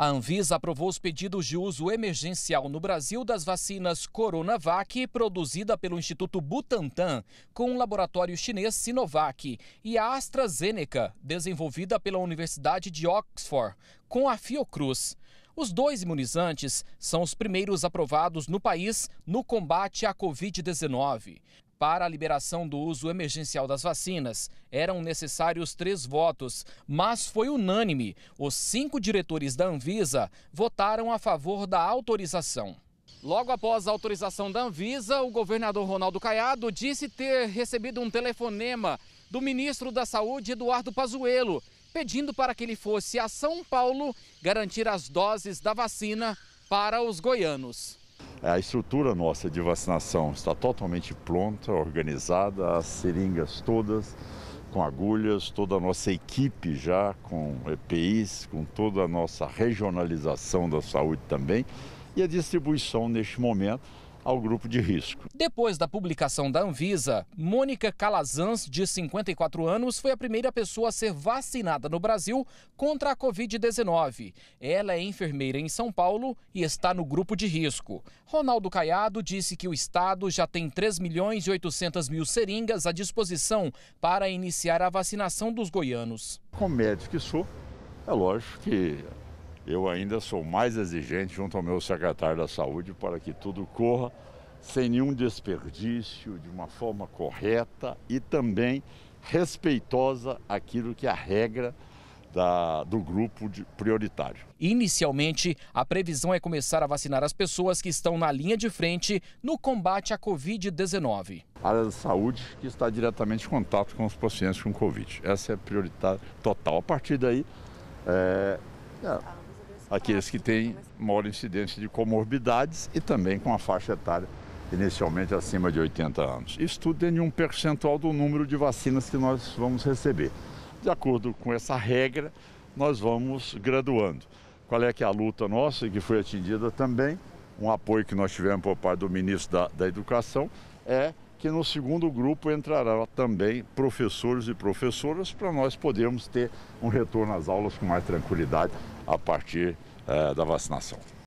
A Anvisa aprovou os pedidos de uso emergencial no Brasil das vacinas Coronavac, produzida pelo Instituto Butantan, com o laboratório chinês Sinovac, e a AstraZeneca, desenvolvida pela Universidade de Oxford, com a Fiocruz. Os dois imunizantes são os primeiros aprovados no país no combate à Covid-19. Para a liberação do uso emergencial das vacinas, eram necessários três votos, mas foi unânime. Os cinco diretores da Anvisa votaram a favor da autorização. Logo após a autorização da Anvisa, o governador Ronaldo Caiado disse ter recebido um telefonema do ministro da Saúde, Eduardo Pazuello, pedindo para que ele fosse a São Paulo garantir as doses da vacina para os goianos. É, a estrutura nossa de vacinação está totalmente pronta, organizada, as seringas todas com agulhas, toda a nossa equipe já com EPIs, com toda a nossa regionalização da saúde também e a distribuição neste momento ao grupo de risco. Depois da publicação da Anvisa, Mônica Calazans, de 54 anos, foi a primeira pessoa a ser vacinada no Brasil contra a Covid-19. Ela é enfermeira em São Paulo e está no grupo de risco. Ronaldo Caiado disse que o Estado já tem 3 milhões e 800 mil seringas à disposição para iniciar a vacinação dos goianos. Com médico que sou, é lógico que eu ainda sou mais exigente junto ao meu secretário da Saúde para que tudo corra sem nenhum desperdício, de uma forma correta e também respeitosa aquilo que é a regra da, do grupo prioritário. Inicialmente, a previsão é começar a vacinar as pessoas que estão na linha de frente no combate à Covid-19. A área da saúde que está diretamente em contato com os pacientes com Covid. Essa é a prioridade total. A partir daí, é, é aqueles que têm maior incidência de comorbidades e também com a faixa etária inicialmente acima de 80 anos. Isso tudo dentro de um percentual do número de vacinas que nós vamos receber. De acordo com essa regra, nós vamos graduando. Qual é que é a luta nossa e que foi atingida também? Um apoio que nós tivemos por parte do ministro da, da Educação é que no segundo grupo entrará também professores e professoras para nós podermos ter um retorno às aulas com mais tranquilidade a partir eh, da vacinação.